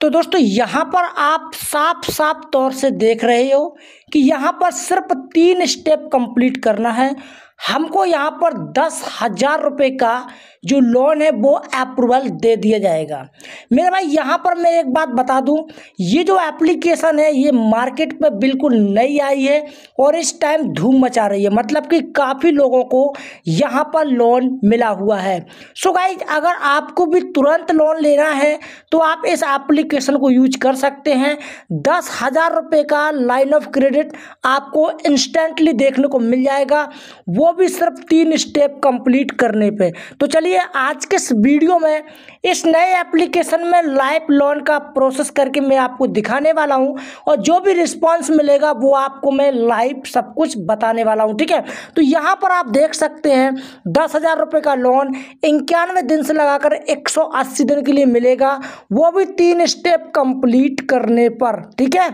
तो दोस्तों यहाँ पर आप साफ साफ तौर से देख रहे हो कि यहाँ पर सिर्फ तीन स्टेप कंप्लीट करना है हमको यहाँ पर दस हज़ार रुपये का जो लोन है वो अप्रूवल दे दिया जाएगा मेरे भाई यहाँ पर मैं एक बात बता दूँ ये जो एप्लीकेशन है ये मार्केट में बिल्कुल नई आई है और इस टाइम धूम मचा रही है मतलब कि काफ़ी लोगों को यहाँ पर लोन मिला हुआ है सो गाइज अगर आपको भी तुरंत लोन लेना है तो आप इस एप्लीकेशन को यूज कर सकते हैं दस हज़ार रुपये का लाइन ऑफ क्रेडिट मिनट आपको इंस्टेंटली देखने को मिल जाएगा वो भी सिर्फ तीन स्टेप कंप्लीट करने पे तो चलिए आज के इस वीडियो में इस नए एप्लीकेशन में लाइफ लोन का प्रोसेस करके मैं आपको दिखाने वाला हूँ और जो भी रिस्पॉन्स मिलेगा वो आपको मैं लाइव सब कुछ बताने वाला हूँ ठीक है तो यहाँ पर आप देख सकते हैं दस हज़ार रुपये का लोन इक्यानवे दिन से लगाकर एक सौ अस्सी दिन के लिए मिलेगा वो भी तीन स्टेप कंप्लीट करने पर ठीक है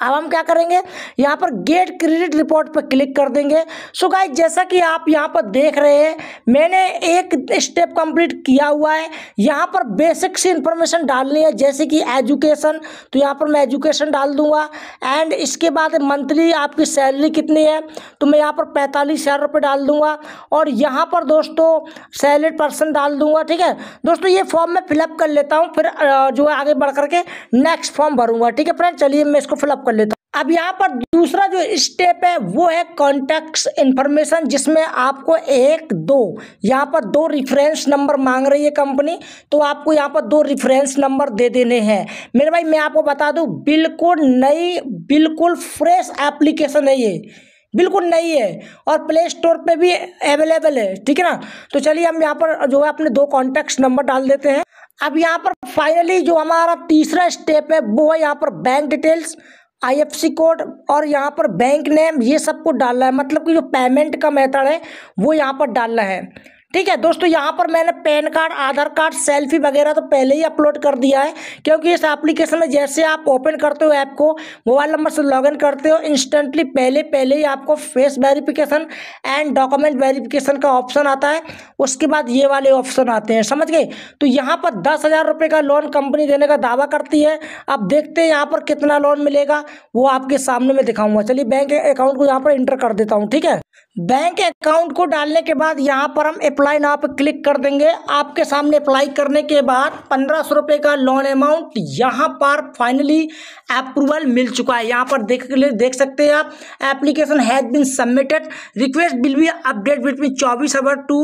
अब हम क्या करेंगे यहाँ पर गेट क्रेडिट रिपोर्ट पर क्लिक कर देंगे सो गाइस जैसा कि आप यहाँ पर देख रहे हैं मैंने एक स्टेप कंप्लीट किया हुआ है यहाँ पर बेसिक सी इन्फॉर्मेशन डालनी है जैसे कि एजुकेशन तो यहाँ पर मैं एजुकेशन डाल दूंगा एंड इसके बाद मंथली आपकी सैलरी कितनी है तो मैं यहाँ पर पैंतालीस हज़ार रुपये डाल दूंगा और यहाँ पर दोस्तों सैलरी पर्सन डाल दूंगा ठीक है दोस्तों ये फॉर्म मैं फिलअप कर लेता हूँ फिर जो है आगे बढ़ करके नेक्स्ट फॉर्म भरूँगा ठीक है फ्रेंड चलिए मैं इसको फिलअप साफ कर लेता अब यहाँ पर दूसरा जो स्टेप है वो है कॉन्टैक्ट इन्फॉर्मेशन जिसमें आपको एक दो यहाँ पर दो रिफरेंस नंबर मांग रही है कंपनी तो आपको यहाँ पर दो रिफरेंस नंबर दे देने हैं मेरे भाई मैं आपको बता दूँ बिल्कुल नई बिल्कुल फ्रेश एप्लीकेशन है ये बिल्कुल नहीं है और प्ले स्टोर पे भी अवेलेबल है ठीक है ना तो चलिए हम यहाँ पर जो है अपने दो कॉन्टैक्ट नंबर डाल देते हैं अब यहाँ पर फाइनली जो हमारा तीसरा स्टेप है वो है यहाँ पर बैंक डिटेल्स आईएफएससी कोड और यहाँ पर बैंक नेम ये सब कुछ डालना है मतलब कि जो पेमेंट का मेथड है वो यहाँ पर डालना है ठीक है दोस्तों यहाँ पर मैंने PAN card Aadhaar card selfie वगैरह तो पहले ही अपलोड कर दिया है क्योंकि इस एप्लीकेशन में जैसे आप ओपन करते हो ऐप को मोबाइल नंबर से लॉगिन करते हो इंस्टेंटली पहले पहले ही आपको face verification and document verification का ऑप्शन आता है उसके बाद ये वाले ऑप्शन आते हैं समझ गए तो यहाँ पर दस हज़ार का लोन कंपनी देने का दावा करती है अब देखते हैं यहाँ पर कितना लोन मिलेगा वो आपके सामने में दिखाऊंगा चलिए बैंक अकाउंट को यहाँ पर इंटर कर देता हूँ ठीक है बैंक अकाउंट को डालने के बाद यहाँ पर हम अप्लाई नाव पर क्लिक कर देंगे आपके सामने अप्लाई करने के बाद पंद्रह सौ रुपये का लोन अमाउंट यहाँ पर फाइनली अप्रूवल मिल चुका है यहाँ पर देख देख सकते हैं आप application has been submitted request will be update between चौबीस आवर टू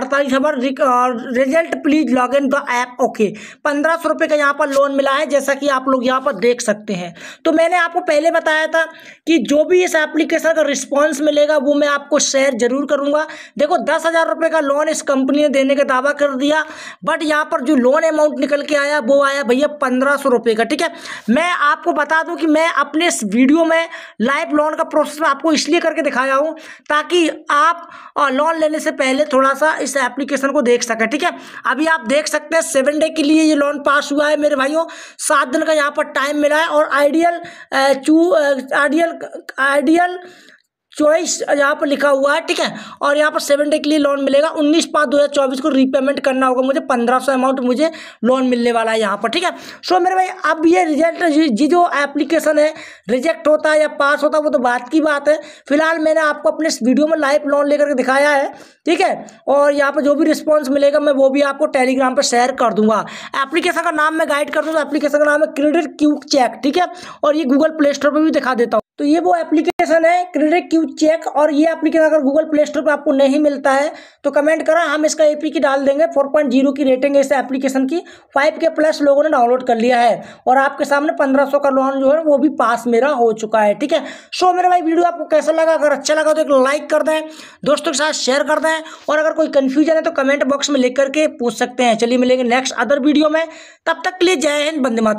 अड़तालीस hour result please log in the app okay पंद्रह सौ रुपये का यहाँ पर लोन मिला है जैसा कि आप लोग यहाँ पर देख सकते हैं तो मैंने आपको पहले बताया था कि जो भी इस एप्लीकेशन का रिस्पॉन्स मिलेगा वो मैं आपको शेयर जरूर करूँगा देखो दस हज़ार रुपये का लोन लोन इस कंपनी ने देने का दावा कर दिया बट यहाँ पर जो लोन अमाउंट निकल के आया वो आया भैया पंद्रह सौ रुपये का ठीक है मैं आपको बता दूँ कि मैं अपने इस वीडियो में लाइफ लोन का प्रोसेस आपको इसलिए करके दिखाया हूँ ताकि आप लोन लेने से पहले थोड़ा सा इस एप्लीकेशन को देख सकें ठीक है अभी आप देख सकते हैं सेवन डे के लिए ये लोन पास हुआ है मेरे भाइयों सात दिन का यहाँ पर टाइम मिला है और आइडियल चू आइडियल आइडियल चॉइस यहाँ पर लिखा हुआ है ठीक है और यहाँ पर सेवन डे के लिए लोन मिलेगा उन्नीस पाँच दो हज़ार चौबीस को रीपेमेंट करना होगा मुझे पंद्रह सौ अमाउंट मुझे लोन मिलने वाला है यहाँ पर ठीक है सो मेरे भाई अब ये रिजल्ट जी जो एप्लीकेशन है रिजेक्ट होता है या पास होता है वो तो बात की बात है फिलहाल मैंने आपको अपने इस वीडियो में लाइव लोन लेकर के दिखाया है ठीक है और यहाँ पर जो भी रिस्पॉन्स मिलेगा मैं वो भी आपको टेलीग्राम पर शेयर कर दूंगा एप्लीकेशन का नाम मैं गाइड कर दूँगा एप्लीकेशन तो का नाम है क्रेडिट क्यू चेक ठीक है और ये गूगल प्ले स्टोर पर भी दिखा देता हूँ तो ये वो एप्लीकेशन है क्रेडिट क्यू चेक और ये एप्लीकेशन अगर गूगल प्ले स्टोर पर आपको नहीं मिलता है तो कमेंट करा हम इसका ए की डाल देंगे 4.0 की रेटिंग है इस एप्लीकेशन की 5 के प्लस लोगों ने डाउनलोड कर लिया है और आपके सामने 1500 का लोन जो है वो भी पास मेरा हो चुका है ठीक है सो मेरा भाई वीडियो आपको कैसा लगा अगर अच्छा लगा तो एक लाइक कर दें दोस्तों के साथ शेयर कर दें और अगर कोई कन्फ्यूजन है तो कमेंट बॉक्स में लिख करके पूछ सकते हैं चलिए मिलेंगे नेक्स्ट अदर वीडियो में तब तक के लिए जय हिंद बंदे माता